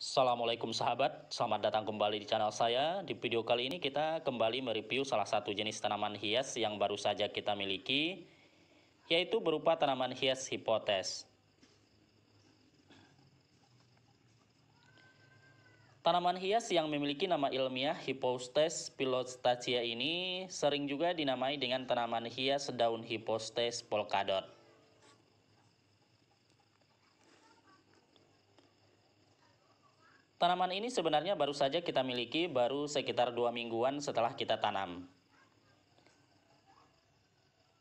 Assalamualaikum sahabat, selamat datang kembali di channel saya. Di video kali ini kita kembali mereview salah satu jenis tanaman hias yang baru saja kita miliki, yaitu berupa tanaman hias hipotes. Tanaman hias yang memiliki nama ilmiah Hipostes pilostacia ini sering juga dinamai dengan tanaman hias daun Hipostes polkadot. Tanaman ini sebenarnya baru saja kita miliki baru sekitar dua mingguan setelah kita tanam.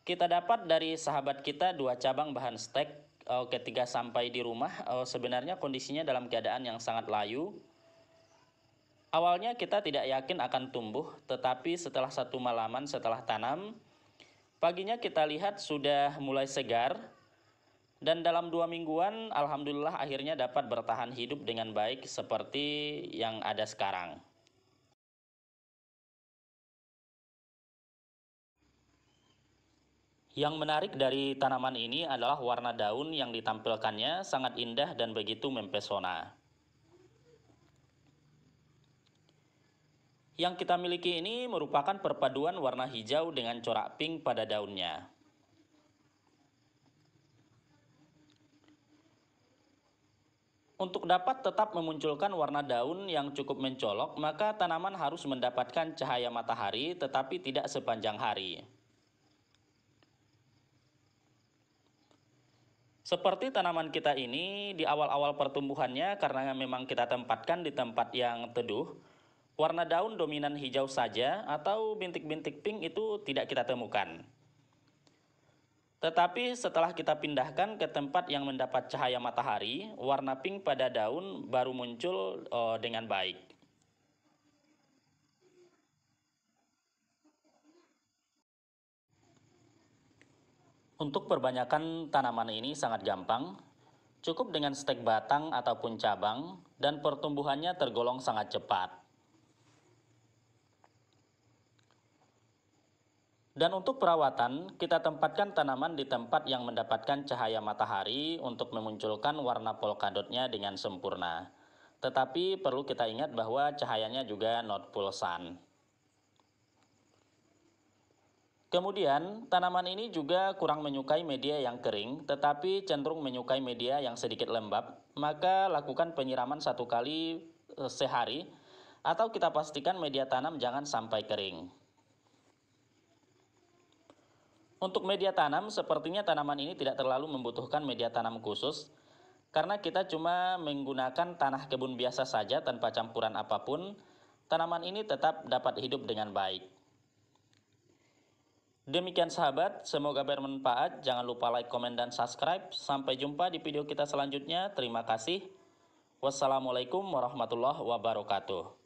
Kita dapat dari sahabat kita dua cabang bahan stek eh, ketika sampai di rumah eh, sebenarnya kondisinya dalam keadaan yang sangat layu. Awalnya kita tidak yakin akan tumbuh, tetapi setelah satu malaman setelah tanam, paginya kita lihat sudah mulai segar dan dalam dua mingguan, alhamdulillah akhirnya dapat bertahan hidup dengan baik seperti yang ada sekarang. Yang menarik dari tanaman ini adalah warna daun yang ditampilkannya sangat indah dan begitu mempesona. Yang kita miliki ini merupakan perpaduan warna hijau dengan corak pink pada daunnya. Untuk dapat tetap memunculkan warna daun yang cukup mencolok, maka tanaman harus mendapatkan cahaya matahari tetapi tidak sepanjang hari. Seperti tanaman kita ini, di awal-awal pertumbuhannya karena memang kita tempatkan di tempat yang teduh, warna daun dominan hijau saja atau bintik-bintik pink itu tidak kita temukan. Tetapi setelah kita pindahkan ke tempat yang mendapat cahaya matahari, warna pink pada daun baru muncul uh, dengan baik. Untuk perbanyakan tanaman ini sangat gampang, cukup dengan stek batang ataupun cabang, dan pertumbuhannya tergolong sangat cepat. Dan untuk perawatan, kita tempatkan tanaman di tempat yang mendapatkan cahaya matahari untuk memunculkan warna polkadotnya dengan sempurna. Tetapi perlu kita ingat bahwa cahayanya juga not full sun. Kemudian, tanaman ini juga kurang menyukai media yang kering, tetapi cenderung menyukai media yang sedikit lembab, maka lakukan penyiraman satu kali eh, sehari, atau kita pastikan media tanam jangan sampai kering. Untuk media tanam, sepertinya tanaman ini tidak terlalu membutuhkan media tanam khusus, karena kita cuma menggunakan tanah kebun biasa saja tanpa campuran apapun, tanaman ini tetap dapat hidup dengan baik. Demikian sahabat, semoga bermanfaat. Jangan lupa like, komen, dan subscribe. Sampai jumpa di video kita selanjutnya. Terima kasih. Wassalamualaikum warahmatullahi wabarakatuh.